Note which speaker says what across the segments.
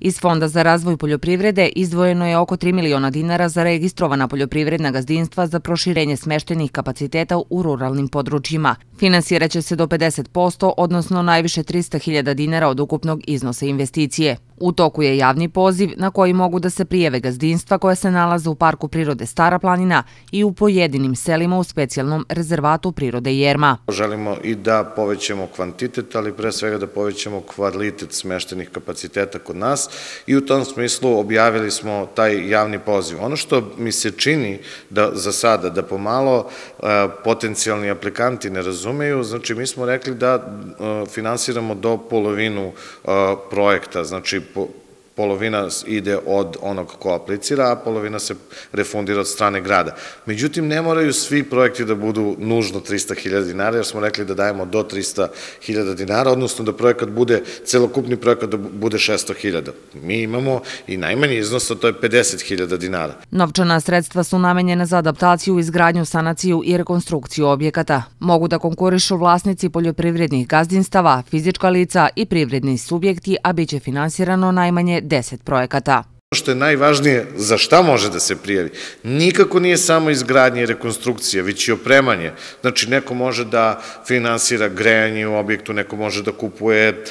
Speaker 1: Iz Fonda za razvoj poljoprivrede izdvojeno je oko 3 miliona dinara za registrovana poljoprivredna gazdinstva za proširenje smeštenih kapaciteta u ruralnim područjima. Finansiraće se do 50%, odnosno najviše 300.000 dinara od ukupnog iznosa investicije. U toku je javni poziv na koji mogu da se prijeve gazdinstva koja se nalaze u Parku prirode Stara planina i u pojedinim selima u specijalnom rezervatu prirode Jerma.
Speaker 2: Želimo i da povećamo kvantitet, ali pre svega da povećamo kvalitet smeštenih kapaciteta kod nas i u tom smislu objavili smo taj javni poziv. Ono što mi se čini da za sada, da pomalo e, potencijalni aplikanti ne razumeju, znači mi smo rekli da e, finansiramo do polovinu e, projekta, znači pour, polovina ide od onog ko aplicira, a polovina se refundira od strane grada. Međutim, ne moraju svi projekti da budu nužno 300.000 dinara, jer smo rekli da dajemo do 300.000 dinara, odnosno da projekat bude, celokupni projekat da bude 600.000. Mi imamo i najmanji iznos, a to je 50.000 dinara.
Speaker 1: Novčana sredstva su namenjene za adaptaciju, izgradnju, sanaciju i rekonstrukciju objekata. Mogu da konkurišu vlasnici poljoprivrednih gazdinstava, fizička lica i privredni subjekti, a biće finansirano najmanje 10 projekata
Speaker 2: što je najvažnije, za šta može da se prijavi? Nikako nije samo izgradnje i rekonstrukcija, već i opremanje. Znači, neko može da finansira grejanje u objektu, neko može da kupuje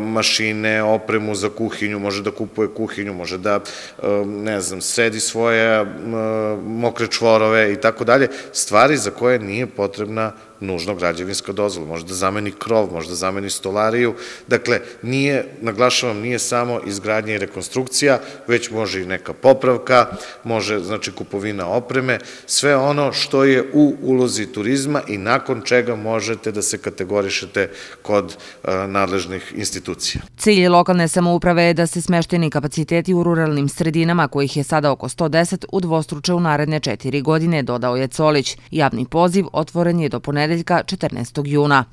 Speaker 2: mašine, opremu za kuhinju, može da kupuje kuhinju, može da, ne znam, sredi svoje mokre čvorove i tako dalje. Stvari za koje nije potrebna nužno građevinska dozvola, može da zameni krov, može da zameni stolariju. Dakle, nije, naglašavam, nije samo izgradnje i rekonstrukcija, već može i neka popravka, može znači kupovina opreme, sve ono što je u ulozi turizma i nakon čega možete da se kategorišete kod e, nadležnih institucija.
Speaker 1: Cilj lokalne samouprave je da se smešteni kapaciteti u ruralnim sredinama, kojih je sada oko 110, udvostruče u naredne četiri godine, dodao je Colić. Javni poziv otvoren je do ponedeljka 14. juna.